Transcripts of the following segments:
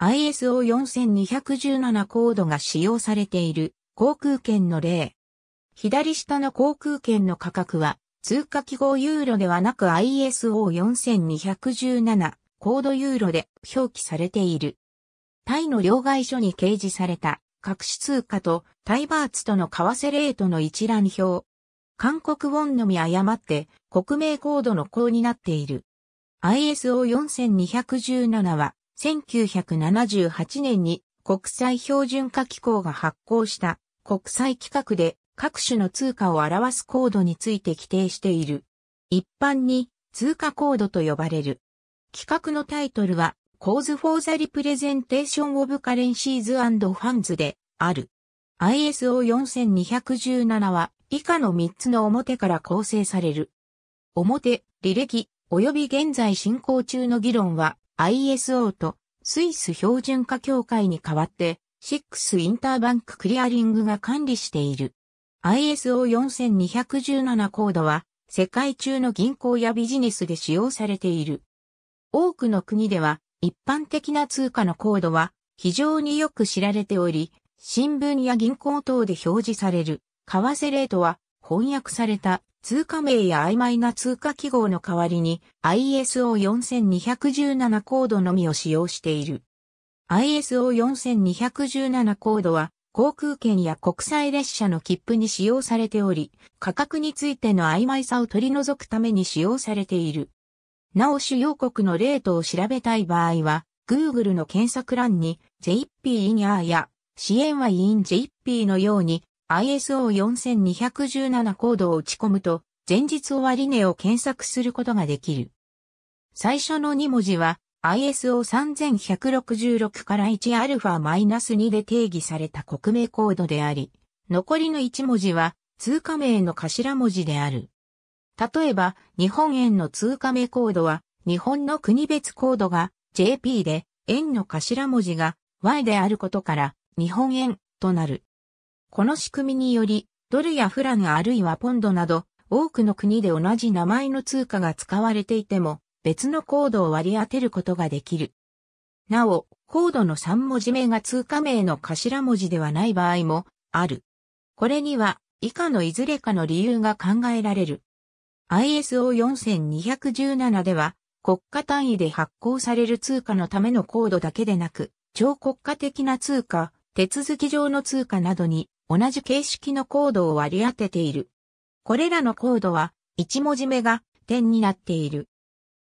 ISO4217 コードが使用されている航空券の例。左下の航空券の価格は通貨記号ユーロではなく ISO4217 コードユーロで表記されている。タイの両替所に掲示された各種通貨とタイバーツとの為替レートの一覧表。韓国ウォンのみ誤って国名コードの項になっている。ISO4217 は1978年に国際標準化機構が発行した国際規格で各種の通貨を表すコードについて規定している。一般に通貨コードと呼ばれる。規格のタイトルは Cause for the Representation of Currencies and Funds である。ISO4217 は以下の3つの表から構成される。表、履歴、及び現在進行中の議論は ISO とスイス標準化協会に代わって、シックスインターバンククリアリングが管理している。ISO4217 コードは、世界中の銀行やビジネスで使用されている。多くの国では、一般的な通貨のコードは、非常によく知られており、新聞や銀行等で表示される、為替レートは、翻訳された通貨名や曖昧な通貨記号の代わりに ISO4217 コードのみを使用している。ISO4217 コードは航空券や国際列車の切符に使用されており、価格についての曖昧さを取り除くために使用されている。なお主要国のレートを調べたい場合は、Google の検索欄に JP インアーや支援はイン JP のように ISO4217 コードを打ち込むと、前日終わり値を検索することができる。最初の2文字は ISO3166 から 1α-2 で定義された国名コードであり、残りの1文字は通貨名の頭文字である。例えば、日本円の通貨名コードは、日本の国別コードが JP で、円の頭文字が Y であることから、日本円となる。この仕組みにより、ドルやフランあるいはポンドなど、多くの国で同じ名前の通貨が使われていても、別のコードを割り当てることができる。なお、コードの3文字目が通貨名の頭文字ではない場合もある。これには以下のいずれかの理由が考えられる。ISO4217 では国家単位で発行される通貨のためのコードだけでなく、超国家的な通貨、手続き上の通貨などに同じ形式のコードを割り当てている。これらのコードは1文字目が点になっている。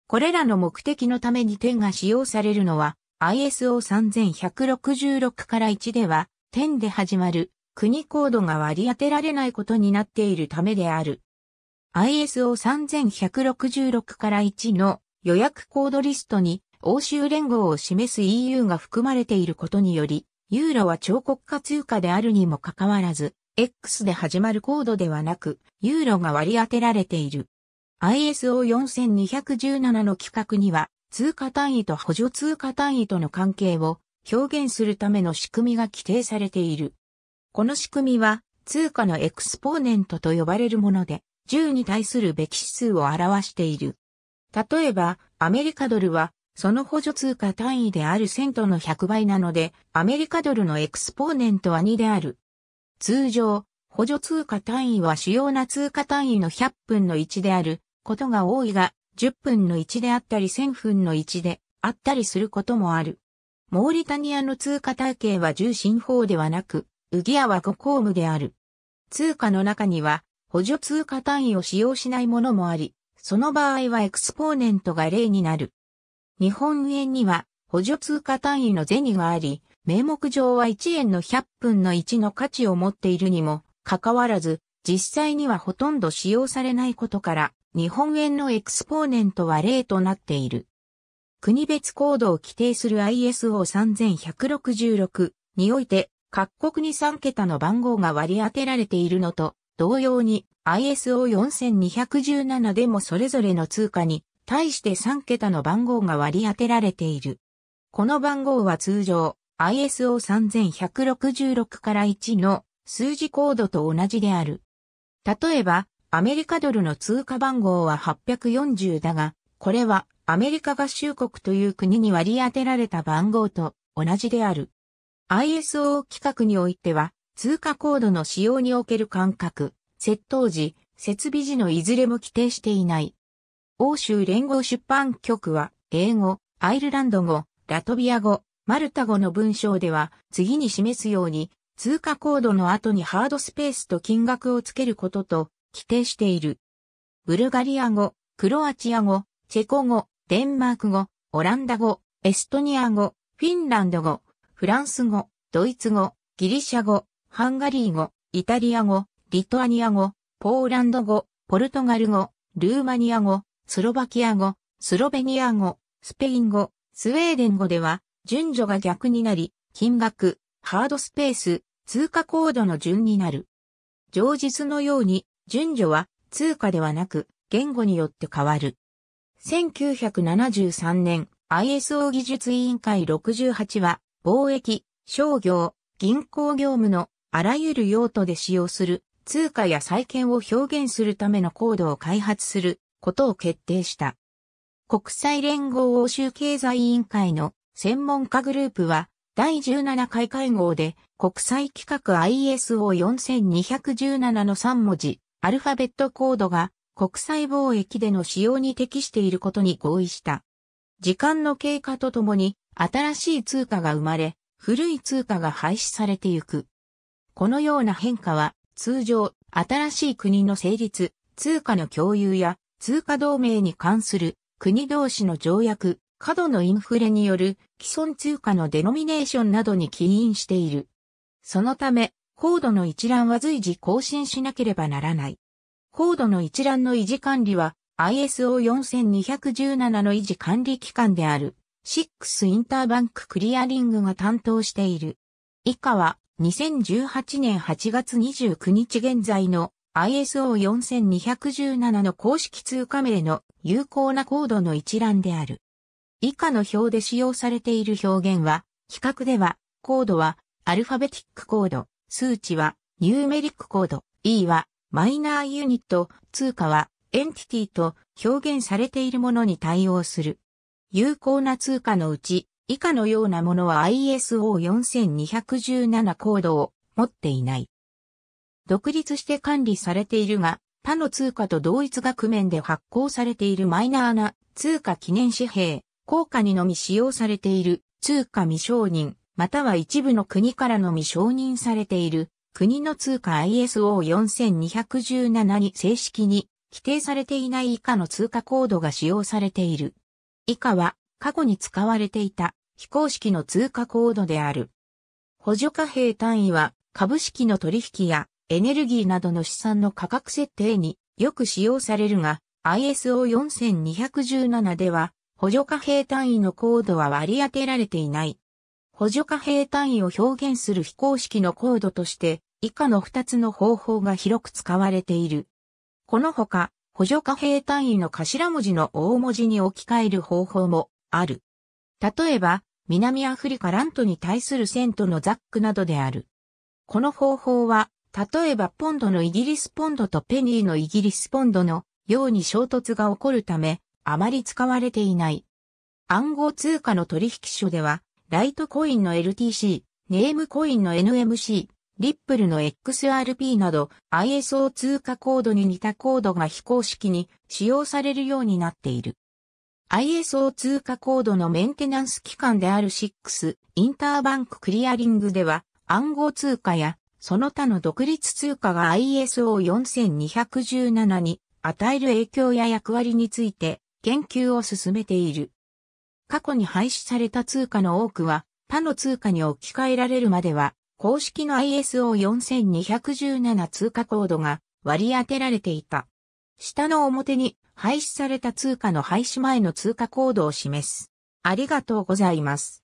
これらの目的のために点が使用されるのは ISO3166 から1では点で始まる国コードが割り当てられないことになっているためである。ISO3166 から1の予約コードリストに欧州連合を示す EU が含まれていることにより、ユーロは超国家通貨であるにもかかわらず、X で始まるコードではなく、ユーロが割り当てられている。ISO4217 の規格には、通貨単位と補助通貨単位との関係を表現するための仕組みが規定されている。この仕組みは、通貨のエクスポーネントと呼ばれるもので、10に対するべき指数を表している。例えば、アメリカドルはその補助通貨単位であるセントの100倍なので、アメリカドルのエクスポーネントは2である。通常、補助通貨単位は主要な通貨単位の100分の1であることが多いが、10分の1であったり1000分の1であったりすることもある。モーリタニアの通貨体系は重心法ではなく、ウギアは5項目である。通貨の中には、補助通貨単位を使用しないものもあり、その場合はエクスポーネントが0になる。日本円には補助通貨単位の銭があり、名目上は1円の100分の1の価値を持っているにもかかわらず、実際にはほとんど使用されないことから、日本円のエクスポーネントは例となっている。国別コードを規定する ISO3166 において、各国に3桁の番号が割り当てられているのと、同様に ISO4217 でもそれぞれの通貨に対して3桁の番号が割り当てられている。この番号は通常 ISO3166 から1の数字コードと同じである。例えば、アメリカドルの通貨番号は840だが、これはアメリカ合衆国という国に割り当てられた番号と同じである。ISO 規格においては、通貨コードの使用における間隔、窃盗時、設備時のいずれも規定していない。欧州連合出版局は、英語、アイルランド語、ラトビア語、マルタ語の文章では、次に示すように、通貨コードの後にハードスペースと金額をつけることと規定している。ブルガリア語、クロアチア語、チェコ語、デンマーク語、オランダ語、エストニア語、フィンランド語、フランス語、ドイツ語、ギリシャ語、ハンガリー語、イタリア語、リトアニア語、ポーランド語、ポルトガル語、ルーマニア語、スロバキア語、スロベニア語、スペイン語、スウェーデン語では、順序が逆になり、金額、ハードスペース、通貨コードの順になる。常日のように、順序は通貨ではなく、言語によって変わる。1973年、ISO 技術委員会68は、貿易、商業、銀行業務のあらゆる用途で使用する通貨や債券を表現するためのコードを開発することを決定した。国際連合欧州経済委員会の専門家グループは、第17回会合で、国際規格 ISO4217 の3文字、アルファベットコードが国際貿易での使用に適していることに合意した。時間の経過とともに、新しい通貨が生まれ、古い通貨が廃止されてゆく。このような変化は、通常、新しい国の成立、通貨の共有や通貨同盟に関する国同士の条約、過度のインフレによる既存通貨のデノミネーションなどに起因している。そのため、コードの一覧は随時更新しなければならない。コードの一覧の維持管理は ISO4217 の維持管理機関である6インターバンククリアリングが担当している。以下は2018年8月29日現在の ISO4217 の公式通貨名の有効なコードの一覧である。以下の表で使用されている表現は、比較では、コードはアルファベティックコード、数値はニューメリックコード、E はマイナーユニット、通貨はエンティティと表現されているものに対応する。有効な通貨のうち、以下のようなものは ISO4217 コードを持っていない。独立して管理されているが、他の通貨と同一額面で発行されているマイナーな通貨記念紙幣、効果にのみ使用されている通貨未承認、または一部の国からのみ承認されている国の通貨 ISO4217 に正式に規定されていない以下の通貨コードが使用されている。以下は過去に使われていた非公式の通貨コードである。補助貨幣単位は株式の取引やエネルギーなどの資産の価格設定によく使用されるが、ISO4217 では、補助貨幣単位の高度は割り当てられていない。補助貨幣単位を表現する非公式の高度として、以下の2つの方法が広く使われている。このほか、補助貨幣単位の頭文字の大文字に置き換える方法もある。例えば、南アフリカラントに対するセントのザックなどである。この方法は例えばポンドのイギリスポンドとペニーのイギリスポンドのように衝突が起こるため、あまり使われていない。暗号通貨の取引所では、ライトコインの LTC、ネームコインの NMC、リップルの XRP など ISO 通貨コードに似たコードが非公式に使用されるようになっている。ISO 通貨コードのメンテナンス機関である6インターバンククリアリングでは暗号通貨やその他の独立通貨が ISO4217 に与える影響や役割について研究を進めている。過去に廃止された通貨の多くは他の通貨に置き換えられるまでは公式の ISO4217 通貨コードが割り当てられていた。下の表に廃止された通貨の廃止前の通貨コードを示す。ありがとうございます。